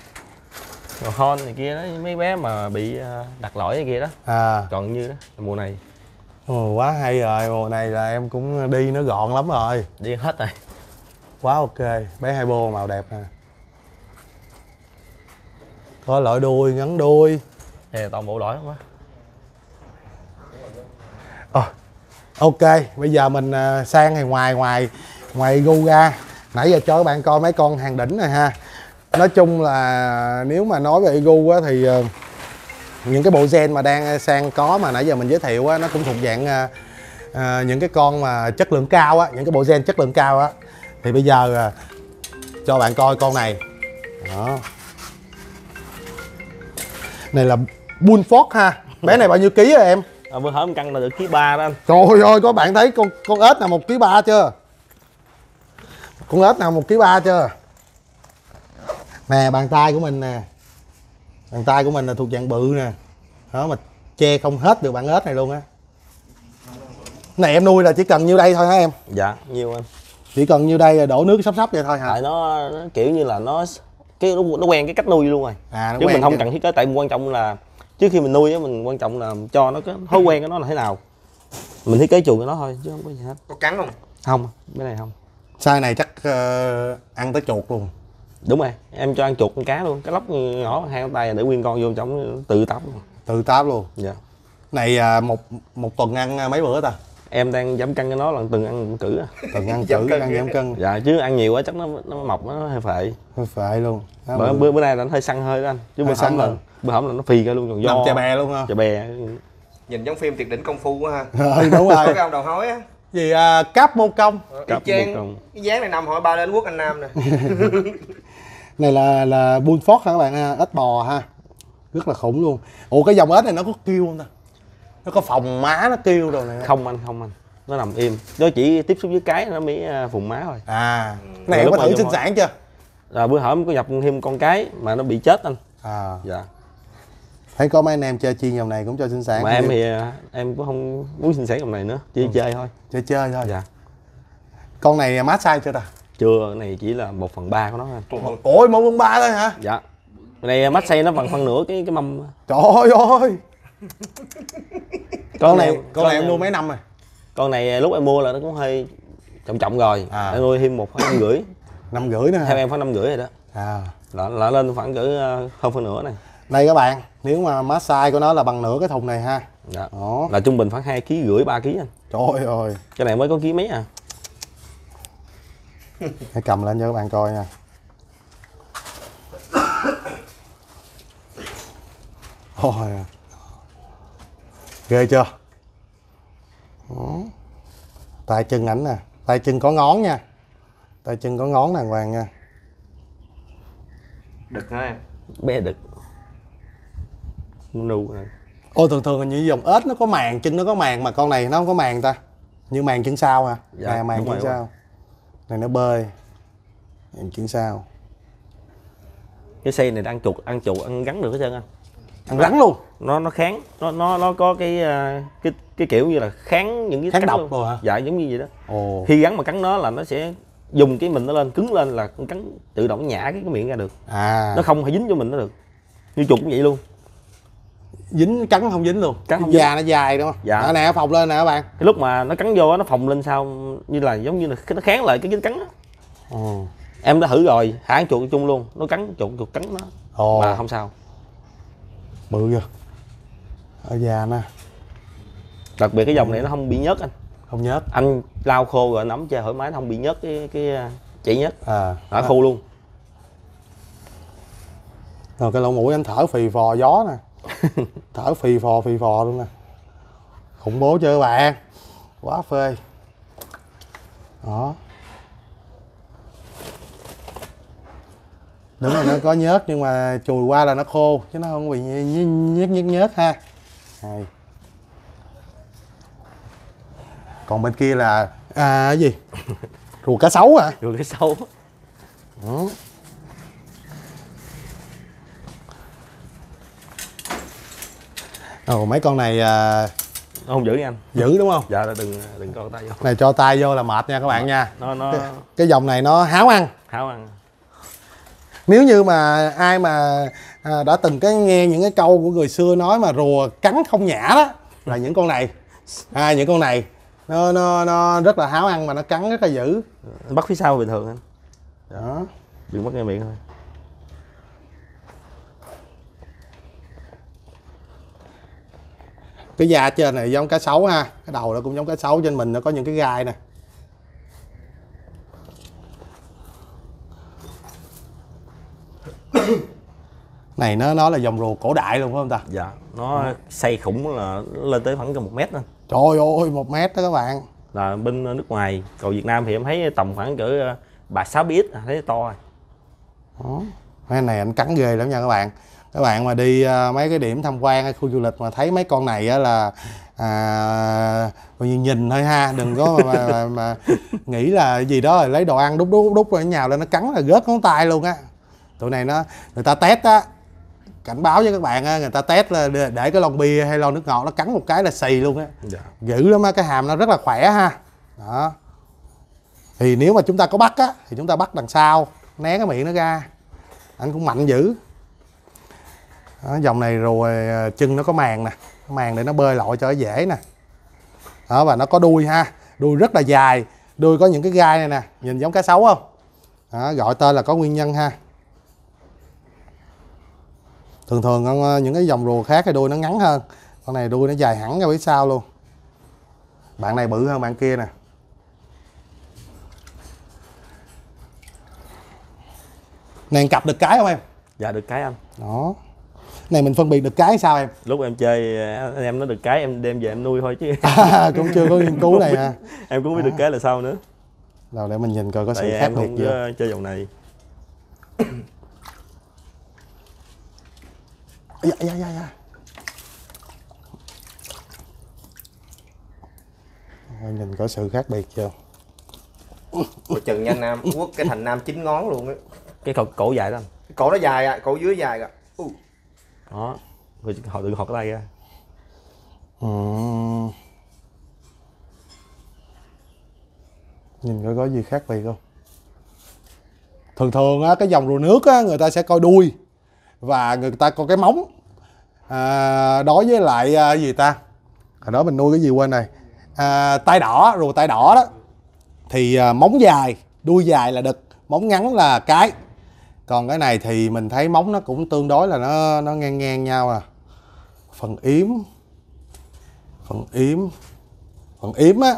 rồi hon này kia đó mấy bé mà bị à, đặt lỗi này kia đó à còn như đó mùa này Ồ, quá hay rồi mùa này là em cũng đi nó gọn lắm rồi đi hết rồi quá ok bé hai bô màu đẹp nè có lỗi đuôi ngắn đuôi đây toàn bộ lõi không á à, ờ, ok bây giờ mình ờ, sang thì ngoài ngoài ngoài gu ra nãy giờ cho các bạn coi mấy con hàng đỉnh này ha nói chung là nếu mà nói về gu á thì ờ, những cái bộ gen mà đang sang có mà nãy giờ mình giới thiệu á nó cũng thuộc dạng à, những cái con mà chất lượng cao á những cái bộ gen chất lượng cao á thì bây giờ à, cho bạn coi con này đó này là Bulford ha bé này bao nhiêu ký rồi em à, vừa hỏi một cân là được ký ba đó anh trời ơi có bạn thấy con con ếch nào một ký ba chưa con ếch nào một ký ba chưa nè bàn tay của mình nè bàn tay của mình là thuộc dạng bự nè đó mà che không hết được bạn ếch này luôn á này em nuôi là chỉ cần nhiêu đây thôi hả em dạ nhiều anh chỉ cần nhiêu đây là đổ nước sắp sắp vậy thôi hả tại nó, nó kiểu như là nó cái nó, nó quen cái cách nuôi luôn rồi à, nó chứ mình không cần thiết kế tại quan trọng là trước khi mình nuôi á mình quan trọng là cho nó cái thói quen của nó là thế nào mình thiết kế chuồng của nó thôi chứ không có gì hết có cắn không không cái này không sai này chắc uh, ăn tới chuột luôn đúng rồi em cho ăn chuột con cá luôn cái lóc nhỏ hai con tay để nguyên con vô trong tự tắm luôn tự tắm luôn dạ này uh, một một tuần ăn à, mấy bữa ta em đang giảm cân cho nó là từng ăn cử từng ăn cử ăn giảm cân dạ chứ ăn nhiều quá chắc nó nó mọc nó hơi phệ hơi phệ luôn bữa, bữa bữa nay là nó hơi săn hơi đó anh chứ bữa săn lần bữa hổm là nó phi ra luôn còn do chà bè luôn ha chà bè nhìn giống phim tuyệt đỉnh công phu quá ha ừ, đúng rồi cái ông đầu hói á gì à, cáp mô công ừ, cáp trang, mô công cái dáng này nằm hỏi ba lên quốc anh nam nè này là là bullford hả các bạn ha à, ếch bò ha rất là khủng luôn ủa cái dòng ếch này nó có kêu không ta nó có phòng má nó kêu rồi này không anh không anh nó nằm im nó chỉ tiếp xúc với cái nó mới vùng à, má thôi à này có thử sinh sản chưa rồi bữa hổm có nhập thêm con cái mà nó bị chết anh à dạ thấy có mấy anh em chơi chi dòng này cũng cho xinh sáng mà em thì à, em cũng không muốn xinh sáng dòng này nữa chỉ ừ. chơi thôi chơi chơi thôi dạ con này mát sai chưa ta chưa này chỉ là một phần ba của nó thôi ôi một phần ba thôi hả dạ này mát say nó bằng phân nửa cái cái mâm trời ơi con này con này em nuôi mấy năm rồi con này lúc em mua là nó cũng hơi trọng trọng rồi à. em nuôi thêm một năm rưỡi năm rưỡi nữa theo em khoảng năm rưỡi rồi đó à là, là lên khoảng cỡ à, hơn phân nửa này đây các bạn nếu mà má size của nó là bằng nửa cái thùng này ha dạ. Đó. là trung bình khoảng hai kg rưỡi ba kg anh trời ơi cái này mới có ký mấy à hãy cầm lên cho các bạn coi nha ôi ghê chưa tay chân ảnh nè tay chân có ngón nha tay chân có ngón đàng hoàng nha đực hả em bé đực nó nu ôi thường thường là như dòng ếch nó có màng chân nó có màng mà con này nó không có màng ta như màng chân sau hả dạ, này màng chân sau này nó bơi màng chân sau cái xe này ăn chuột ăn chuột ăn gắn được hết trơn anh ăn gắn luôn nó nó kháng nó nó nó có cái à, cái cái kiểu như là kháng những cái kháng độc luôn. rồi hả dạ giống như vậy đó Ồ. khi gắn mà cắn nó là nó sẽ dùng cái mình nó lên cứng lên là cắn tự động nhả cái, miệng ra được à nó không phải dính cho mình nó được như chuột cũng vậy luôn dính cắn không dính luôn cắn không già dạ, nó dài đúng không dạ nó nè phồng lên nè các bạn cái lúc mà nó cắn vô nó phồng lên sao như là giống như là nó kháng lại cái dính cắn đó. ừ. em đã thử rồi hãng chuột chung luôn nó cắn chuột chuột cắn nó Ồ. mà không sao bự chưa ở già nè đặc biệt cái dòng này nó không bị nhớt anh không nhớt anh lau khô rồi nắm chơi thoải mái nó không bị nhớt cái cái à, chỉ nhớt. à nó khô luôn rồi cái lỗ mũi anh thở phì phò gió nè thở phì phò phì phò luôn nè khủng bố chơi bạn quá phê đó đúng là nó có nhớt nhưng mà chùi qua là nó khô chứ nó không bị nhớt nhớt nhớt ha Đây. còn bên kia là à cái gì rùa cá sấu à rùa cá sấu đó. ồ mấy con này à... nó không giữ nha anh giữ đúng không dạ đừng đừng cho tay vô này cho tay vô là mệt nha các bạn nha nó nó cái, cái dòng này nó háo ăn háo ăn nếu như mà ai mà à, đã từng cái nghe những cái câu của người xưa nói mà rùa cắn không nhả đó là những con này à, những con này nó nó nó rất là háo ăn mà nó cắn rất là dữ bắt phía sau bình thường anh đó đừng bắt ngay miệng thôi cái da trên này giống cá sấu ha cái đầu nó cũng giống cá sấu trên mình nó có những cái gai nè này nó nó là dòng rùa cổ đại luôn phải không ta dạ nó ừ. xây khủng là lên tới khoảng gần một mét đó. trời ơi một mét đó các bạn là bên nước ngoài cầu việt nam thì em thấy tầm khoảng cỡ bà sáu biết à, thấy to rồi đó. cái này anh cắn ghê lắm nha các bạn các bạn mà đi à, mấy cái điểm tham quan hay khu du lịch mà thấy mấy con này á là à nhìn thôi ha đừng có mà, mà, mà, nghĩ là gì đó rồi lấy đồ ăn đút đút đút ở nhào lên nó cắn là gớt ngón tay luôn á tụi này nó người ta test á cảnh báo với các bạn á người ta test là để, cái lon bia hay lon nước ngọt nó cắn một cái là xì luôn á dạ. dữ lắm á cái hàm nó rất là khỏe ha đó thì nếu mà chúng ta có bắt á thì chúng ta bắt đằng sau né cái miệng nó ra anh cũng mạnh dữ đó, dòng này rồi à, chân nó có màng nè màng để nó bơi lội cho dễ nè đó và nó có đuôi ha đuôi rất là dài đuôi có những cái gai này nè nhìn giống cá sấu không đó, gọi tên là có nguyên nhân ha thường thường à, những cái dòng rùa khác thì đuôi nó ngắn hơn con này đuôi nó dài hẳn ra phía sau luôn bạn này bự hơn bạn kia nè này cặp được cái không em dạ được cái anh đó này mình phân biệt được cái sao em lúc em chơi em nó được cái em đem về em nuôi thôi chứ à, cũng chưa có nghiên cứu này à em cũng biết à. được cái là sao nữa nào để mình nhìn coi có Tại sự khác biệt gì ờ, chơi dòng này dạ, dạ, dạ, dạ. Rồi nhìn có sự khác biệt chưa Ủa chừng nha Nam, Quốc, cái thành Nam chín ngón luôn á Cái cổ, cổ dài lắm Cổ nó dài à, cổ dưới dài à uh đó rồi họ tự họ cái tay ra ừ. nhìn coi có gì khác biệt không thường thường á cái dòng rùa nước á người ta sẽ coi đuôi và người ta coi cái móng à, đối với lại à, gì ta hồi đó mình nuôi cái gì quên này à, tai đỏ rùa tay đỏ đó thì à, móng dài đuôi dài là đực móng ngắn là cái còn cái này thì mình thấy móng nó cũng tương đối là nó nó ngang ngang nhau à phần yếm phần yếm phần yếm á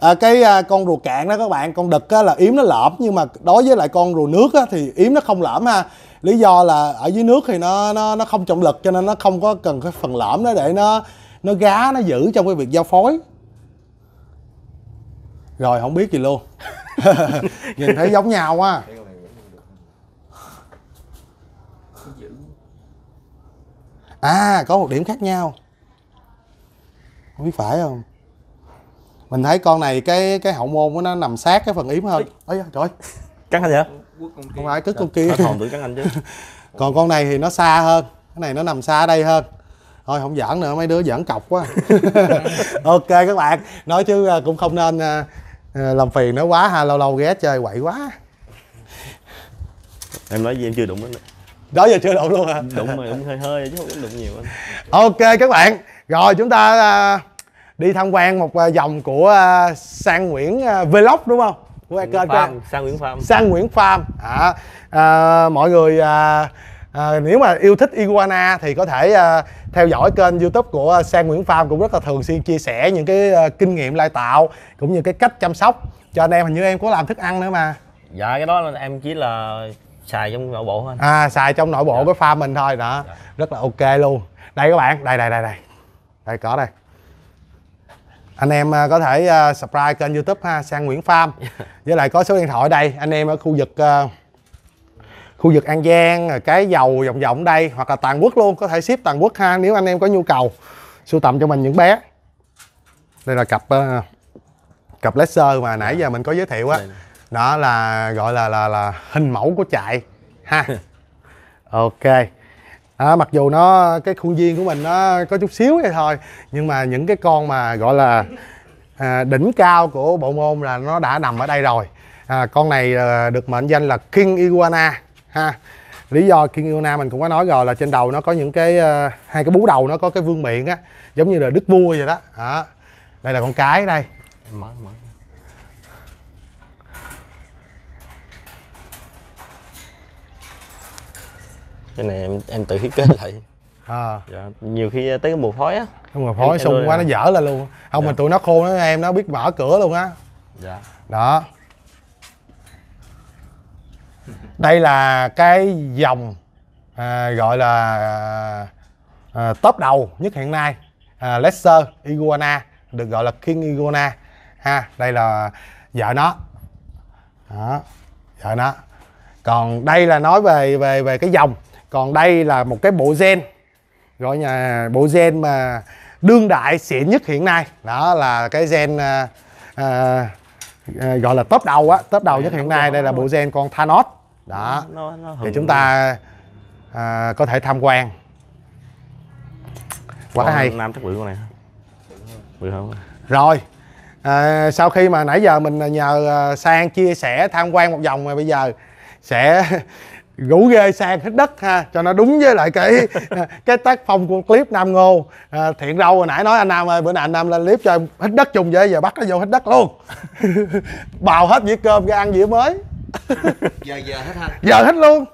à, cái à, con rùa cạn đó các bạn con đực á, là yếm nó lõm nhưng mà đối với lại con rùa nước á, thì yếm nó không lõm ha lý do là ở dưới nước thì nó nó nó không trọng lực cho nên nó không có cần cái phần lõm đó để nó nó gá nó giữ trong cái việc giao phối rồi không biết gì luôn nhìn thấy giống nhau quá à có một điểm khác nhau không biết phải không mình thấy con này cái cái hậu môn của nó nằm sát cái phần yếm hơn ấy da trời cắn anh hả không ai cất con kia nó tưởng cắn anh chứ còn con này thì nó xa hơn cái này nó nằm xa đây hơn thôi không giỡn nữa mấy đứa giỡn cọc quá ok các bạn nói chứ à, cũng không nên à, à, làm phiền nó quá ha lâu lâu ghé chơi quậy quá em nói gì em chưa đụng đến đó giờ chưa đụng luôn hả đụng mà đụng hơi hơi chứ không có đụng nhiều anh ok các bạn rồi chúng ta à, đi tham quan một vòng à, của à, sang nguyễn vlog đúng không của kênh Farm, Sang Nguyễn Farm. Sang Nguyễn Farm. À, à, mọi người à, à, nếu mà yêu thích iguana thì có thể à, theo dõi kênh YouTube của Sang Nguyễn Farm cũng rất là thường xuyên chia sẻ những cái à, kinh nghiệm lai tạo cũng như cái cách chăm sóc cho anh em hình như em có làm thức ăn nữa mà. Dạ cái đó là em chỉ là xài trong nội bộ thôi à xài trong nội bộ dạ. của farm mình thôi đó dạ. rất là ok luôn đây các bạn đây đây đây đây đây có đây anh em à, có thể uh, subscribe kênh youtube ha sang nguyễn farm dạ. với lại có số điện thoại đây anh em ở khu vực uh, khu vực an giang cái dầu vòng vòng đây hoặc là toàn quốc luôn có thể ship toàn quốc ha nếu anh em có nhu cầu sưu tầm cho mình những bé đây là cặp uh, cặp laser mà nãy dạ. giờ mình có giới thiệu á đó là gọi là là là hình mẫu của chạy ha ok à, mặc dù nó cái khuôn viên của mình nó có chút xíu vậy thôi nhưng mà những cái con mà gọi là à, đỉnh cao của bộ môn là nó đã nằm ở đây rồi à, con này à, được mệnh danh là King Iguana ha lý do King Iguana mình cũng có nói rồi là trên đầu nó có những cái à, hai cái bú đầu nó có cái vương miệng á giống như là đức vua vậy đó à, đây là con cái đây mở, mở. cái này em em tự thiết kế lại à. dạ, nhiều khi tới cái mùa phói á cái mùa phói xung quá nó dở lên luôn không dạ. mà tụi nó khô nó em nó biết mở cửa luôn á dạ đó đây là cái dòng à, gọi là à, top đầu nhất hiện nay à, Lester Iguana được gọi là King Iguana ha đây là vợ nó đó vợ nó còn đây là nói về về về cái dòng còn đây là một cái bộ gen gọi nhà bộ gen mà đương đại xịn nhất hiện nay đó là cái gen à, à, à gọi là top đầu á top đầu nhất hiện nay đây là bộ gen con Thanos đó nó, thì chúng ta à, có thể tham quan quá hay nam chắc bự con này bự hơn rồi à, sau khi mà nãy giờ mình nhờ à, sang chia sẻ tham quan một vòng mà bây giờ sẽ rủ ghê sang hết đất ha cho nó đúng với lại cái cái tác phong của clip nam ngô à, thiện râu hồi nãy nói anh nam ơi bữa nay anh nam lên clip cho em hết đất chung vậy giờ bắt nó vô hết đất luôn bào hết dĩa cơm ra ăn dĩa mới giờ giờ hết ha giờ hết luôn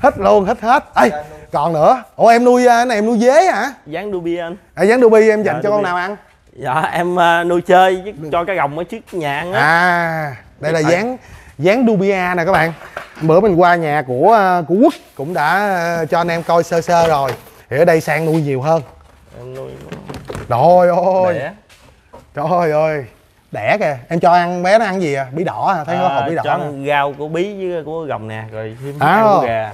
hết luôn hết hết hết ê còn nữa ủa em nuôi cái này em nuôi dế hả dán đubi anh à, dán đubi em dạ, dành dạ, cho đu con nào ăn dạ em à, nuôi chơi cho cái gồng ở trước nhà ăn á à đây là ờ. dán dán dubia nè các bạn bữa mình qua nhà của ờ, của quốc cũng đã ờ, cho anh em coi sơ sơ rồi thì ở đây sang nuôi nhiều hơn em nuôi trời ơi đẻ. trời ơi đẻ kìa em cho ăn bé nó ăn gì à bí đỏ à? thấy à, có hộp bí đỏ cho ăn rau của bí với của gồng nè rồi thêm à, ăn của gà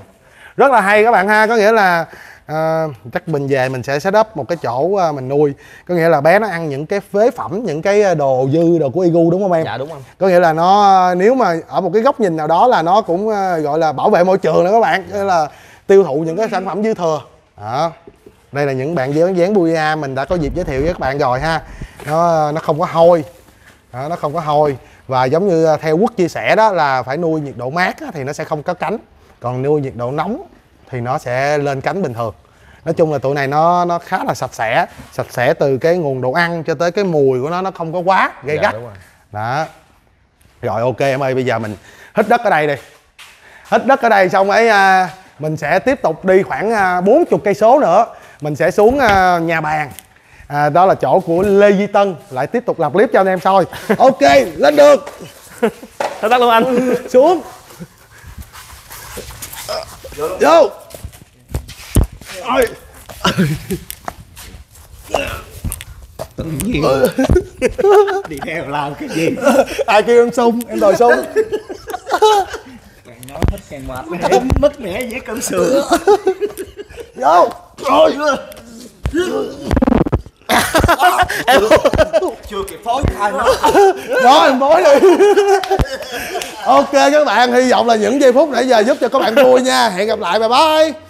rất là hay các bạn ha có nghĩa là à, chắc mình về mình sẽ set up một cái chỗ à, mình nuôi có nghĩa là bé nó ăn những cái phế phẩm những cái à, đồ dư đồ của igu đúng không em dạ đúng không có nghĩa là nó à, nếu mà ở một cái góc nhìn nào đó là nó cũng gọi là bảo vệ môi trường nữa các bạn dạ. là tiêu thụ những cái sản phẩm dư thừa đó đây là những bạn dán dán buia mình đã có dịp giới thiệu với các bạn rồi ha nó nó không có hôi đó, nó không có hôi và giống như theo quốc chia sẻ đó là phải nuôi nhiệt độ mát thì nó sẽ không có cánh còn nuôi nhiệt độ nóng thì nó sẽ lên cánh bình thường nói chung là tụi này nó nó khá là sạch sẽ sạch sẽ từ cái nguồn đồ ăn cho tới cái mùi của nó nó không có quá gây dạ, gắt rồi. đó rồi ok em ơi bây giờ mình hít đất ở đây đi hít đất ở đây xong ấy à, mình sẽ tiếp tục đi khoảng à, 40 cây số nữa mình sẽ xuống à, nhà bàn à, đó là chỗ của lê duy tân lại tiếp tục làm clip cho anh em soi ok lên được hết đất luôn anh xuống Vô ai, Tự ờ. nhiên Đi theo làm cái gì Ai kêu em sung, em đòi sung Càng nói thích càng mệt Em mất mẻ dễ cơm sườn Vô Rồi em chưa kịp phối thai nó đó em phối đi ok các bạn hy vọng là những giây phút nãy giờ giúp cho các bạn vui nha hẹn gặp lại bye bye